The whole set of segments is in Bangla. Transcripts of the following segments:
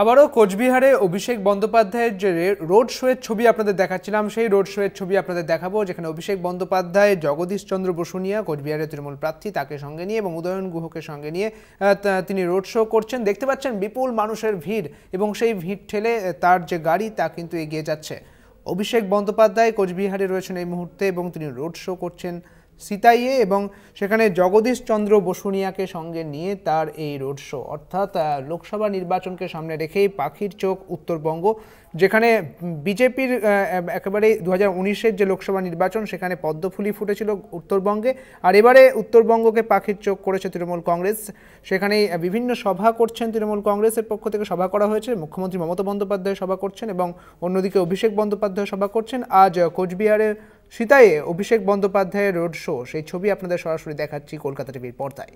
আবারও কোচবিহারে অভিষেক বন্দ্যোপাধ্যায়ের যে রোড শোয়ের ছবি আপনাদের দেখাচ্ছিলাম সেই রোড শোয়ের ছবি আপনাদের দেখাবো যেখানে অভিষেক বন্দ্যোপাধ্যায় জগদীশ চন্দ্র বসুনিয়া কোচবিহারের তৃণমূল প্রার্থী তাকে সঙ্গে নিয়ে এবং উদয়ন গুহকে সঙ্গে নিয়ে তিনি রোড শো করছেন দেখতে পাচ্ছেন বিপুল মানুষের ভিড় এবং সেই ভিড় ঠেলে তার যে গাড়ি তা কিন্তু এগিয়ে যাচ্ছে অভিষেক বন্দ্যোপাধ্যায় কোচবিহারে রয়েছেন এই মুহূর্তে এবং তিনি রোড শো করছেন সিতাইয়ে এবং সেখানে জগদীশচন্দ্র বসুনিয়াকে সঙ্গে নিয়ে তার এই রোড শো অর্থাৎ লোকসভা নির্বাচনকে সামনে রেখেই পাখির চোখ উত্তরবঙ্গ যেখানে বিজেপির একেবারে দু হাজার যে লোকসভা নির্বাচন সেখানে পদ্মফুলি ফুটেছিল উত্তরবঙ্গে আর এবারে উত্তরবঙ্গকে পাখির চোখ করেছে তৃণমূল কংগ্রেস সেখানে বিভিন্ন সভা করছেন তৃণমূল কংগ্রেসের পক্ষ থেকে সভা করা হয়েছে মুখ্যমন্ত্রী মমতা বন্দ্যোপাধ্যায় সভা করছেন এবং অন্যদিকে অভিষেক বন্দ্যোপাধ্যায় সভা করছেন আজ কোচবিহারে সীতায় অভিষেক বন্দ্যোপাধ্যায়ের রোড শো সেই ছবি আপনাদের সরাসরি দেখাচ্ছি কলকাতা টিভির পর্দায়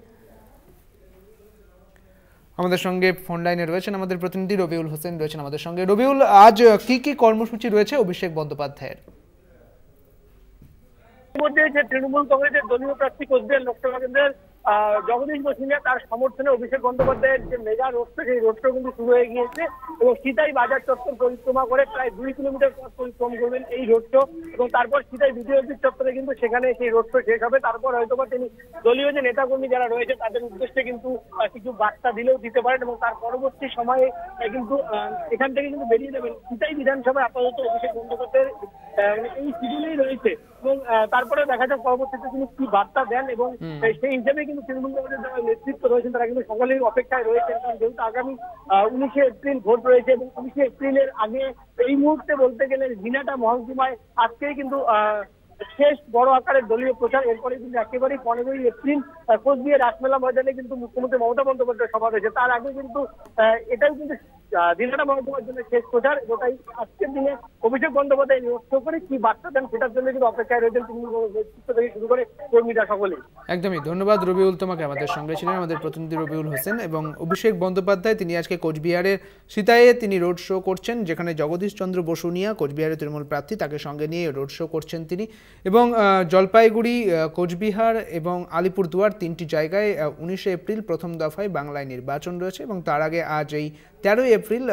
আমাদের সঙ্গে ফোন লাইনে রয়েছেন আমাদের প্রতিনিধি রবিউল হোসেন রয়েছেন আমাদের সঙ্গে রবিউল আজ কি কি কর্মসূচি রয়েছে অভিষেক বন্দ্যোপাধ্যায়ের মধ্যে যে তৃণমূল কংগ্রেসের দলীয় প্রার্থী কোচবিহার লোকসভা কেন্দ্রের জগদীশ বসুনিয়া তার সমর্থনে অভিষেক বন্দ্যোপাধ্যায়ের যে মেগা রোড সেই রোডটা কিন্তু শুরু হয়ে গিয়েছে এবং সীতাই বাজার চত্বর পরিক্রমা করে প্রায় দুই কিলোমিটার পরিক্রম করবেন এই রোডটো এবং তারপর সীতাই বিজয় অফিস চত্বরে কিন্তু সেখানে সেই রোডটো শেষ হবে তারপর হয়তোবা তিনি দলীয় যে নেতাকর্মী যারা রয়েছে তাদের উদ্দেশ্যে কিন্তু কিছু বার্তা দিলেও দিতে পারেন এবং তার পরবর্তী সময়ে কিন্তু এখান থেকে কিন্তু বেরিয়ে যাবেন সীতাই বিধানসভায় আপাতত অভিষেক বন্দ্যোপাধ্যায়ের মানে এই সিডিউলেই রয়েছে তারপরে দেখা যাক পরবর্তীতে তিনি কি বার্তা দেন এবং সেই হিসেবে কিন্তু তৃণমূল কংগ্রেসের যারা নেতৃত্ব রয়েছেন তারা কিন্তু সকলেই অপেক্ষায় রয়েছেন কারণ যেহেতু আগামী উনিশে এপ্রিল ভোট রয়েছে এবং উনিশে এপ্রিলের আগে এই মুহূর্তে বলতে গেলে ঝিনাটা মহকুমায় আজকেই কিন্তু শেষ বড় আকারের দলীয় প্রচার এরপরে কিন্তু একেবারেই পনেরোই এপ্রিল কোচবিহার রাসমেলা ময়দানে কিন্তু মুখ্যমন্ত্রী মমতা বন্দ্যোপাধ্যায় সভা রয়েছে তার আগে কিন্তু এটাই কিন্তু দিনহাটা মহকুমার জন্য শেষ প্রচার গোটাই আজকের দিনে অভিষেক বন্দ্যোপাধ্যায় নিরস্ত করে কি বার্তা দেন সেটার জন্য কিন্তু অপেক্ষায় রয়েছেন নেতৃত্ব থেকে শুরু করে কর্মীরা সকলে একদমই ধন্যবাদ রবিউল তোমাকে আমাদের সঙ্গে ছিলেন আমাদের প্রতিনিধি রবিউল হোসেন এবং অভিষেক বন্দ্যোপাধ্যায় তিনি আজকে কোচবিহারের সীতায়ে তিনি রোড শো করছেন যেখানে জগদীশ চন্দ্র বসু বসুনিয়া কোচবিহারের তৃণমূল প্রার্থী তাকে সঙ্গে নিয়ে রোড শো করছেন তিনি এবং জলপাইগুড়ি কোচবিহার এবং আলিপুরদুয়ার তিনটি জায়গায় উনিশে এপ্রিল প্রথম দফায় বাংলায় নির্বাচন রয়েছে এবং তার আগে আজ এই তেরোই এপ্রিল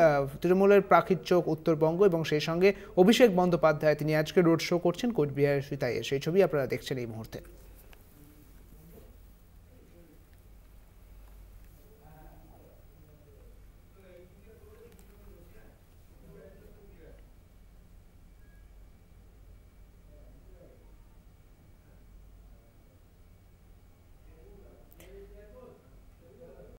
তৃণমূলের প্রাকৃত চোখ উত্তরবঙ্গ এবং সেই সঙ্গে অভিষেক বন্দ্যোপাধ্যায় তিনি আজকে রোড শো করছেন কোচবিহারের সুতাইয়ে সেই ছবি আপনারা দেখছেন এই মুহূর্তে